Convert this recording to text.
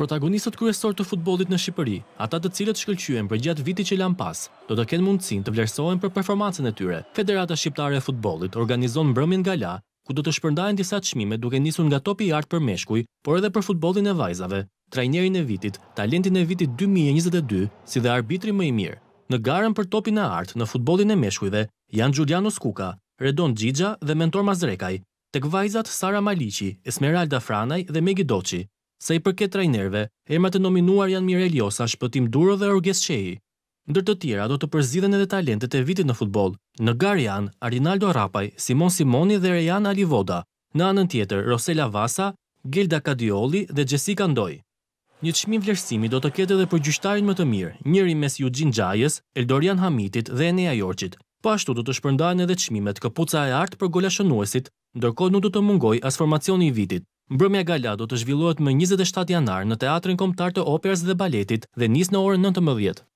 Protagonistët kryesor të futbolit në Shqipëri, ata të cilët shkëlqyen për gjatë viti që lam pas, do të kenë mundësin të vlerësohen për performancën e tyre. Federata Shqiptare e Futbolit organizon mbrëmjen gala, ku do të shpërndajnë disa çmime duke nisur nga topi i artë për meshkuj, por edhe për futbollin e vajzave, trajnerin e vitit, talentin e vitit 2022, si dhe arbitri më i mirë. Në garën për topin e artë në futbollin e meshkujve janë Gjulianus Kuka, Redon Xhixha dhe Mentor Mazrekaj, tek vajzat Sara Maliqi, Esmeralda Franaj dhe Megi Doçi sa i përket trajnerëve, emrat e nominuar janë Mirel Josa, Shpëtim Duro dhe Orges Shehi. Ndër të tjera do të përzihen edhe talentet e vitit në futboll, në garë janë Arinaldo Rapaj, Simon Simoni dhe Rejan Alivoda. Në anën tjetër, Rosela Vasa, Gelda Kadioli dhe Jessica Ndoj. Një çmim vlerësimi do të ketë edhe për gjyqtarin më të mirë, njëri mes Yujin Xhajës, Eldorian Hamitit dhe Enea Jorçit. Po ashtu do të shpërndahen edhe çmimet këpuca e Artë për golashënuesit, ndërkohë nuk do të mungojë as formacioni i vitit. Mbrëmja gala do të zhvillohet më 27 janar në Teatrin Kombëtar të Operës dhe Baletit dhe nis në orën 19.